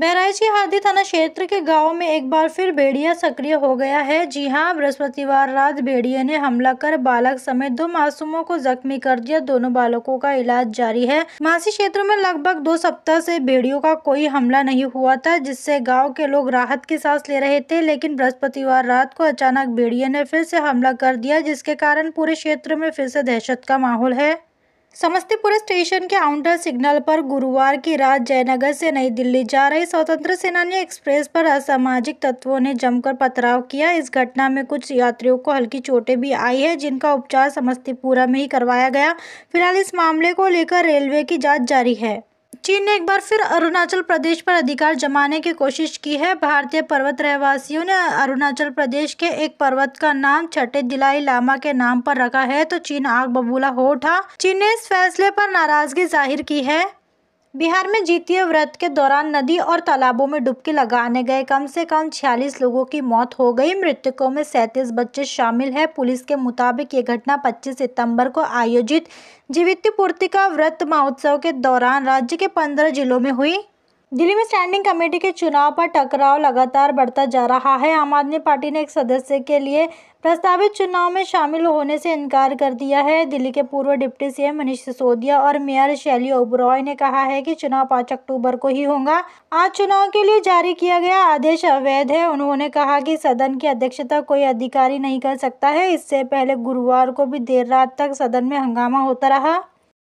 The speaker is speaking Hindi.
बहराइच के हादी थाना क्षेत्र के गांव में एक बार फिर भेड़िया सक्रिय हो गया है जी हां बृहस्पतिवार रात भेड़िए ने हमला कर बालक समेत दो मासूमों को जख्मी कर दिया दोनों बालकों का इलाज जारी है मासी क्षेत्र में लगभग दो सप्ताह से भेड़ियों का कोई हमला नहीं हुआ था जिससे गाँव के लोग राहत की सांस ले रहे थे लेकिन बृहस्पतिवार रात को अचानक भेड़िया ने फिर से हमला कर दिया जिसके कारण पूरे क्षेत्र में फिर से दहशत का माहौल है समस्तीपुर स्टेशन के आउंटर सिग्नल पर गुरुवार की रात जयनगर से नई दिल्ली जा रही स्वतंत्र सेनानी एक्सप्रेस पर असामाजिक तत्वों ने जमकर पथराव किया इस घटना में कुछ यात्रियों को हल्की चोटें भी आई है जिनका उपचार समस्तीपुरा में ही करवाया गया फिलहाल इस मामले को लेकर रेलवे की जाँच जारी है चीन ने एक बार फिर अरुणाचल प्रदेश पर अधिकार जमाने की कोशिश की है भारतीय पर्वत रहवासियों ने अरुणाचल प्रदेश के एक पर्वत का नाम छठे दिलाई लामा के नाम पर रखा है तो चीन आग बबूला हो उठा चीन ने इस फैसले पर नाराजगी जाहिर की है बिहार में जीतीय व्रत के दौरान नदी और तालाबों में डुबकी लगाने गए कम से कम 46 लोगों की मौत हो गई मृतकों में सैंतीस बच्चे शामिल हैं पुलिस के मुताबिक ये घटना 25 सितंबर को आयोजित जीवित पूर्ति का व्रत महोत्सव के दौरान राज्य के 15 जिलों में हुई दिल्ली में स्टैंडिंग कमेटी के चुनाव पर टकराव लगातार बढ़ता जा रहा है आम आदमी पार्टी ने एक सदस्य के लिए प्रस्तावित चुनाव में शामिल होने से इनकार कर दिया है दिल्ली के पूर्व डिप्टी सीएम मनीष सिसोदिया और मेयर शैली ओबरॉय ने कहा है कि चुनाव पाँच अक्टूबर को ही होगा आज चुनाव के लिए जारी किया गया आदेश अवैध है उन्होंने कहा कि सदन की अध्यक्षता कोई अधिकारी नहीं कर सकता है इससे पहले गुरुवार को भी देर रात तक सदन में हंगामा होता रहा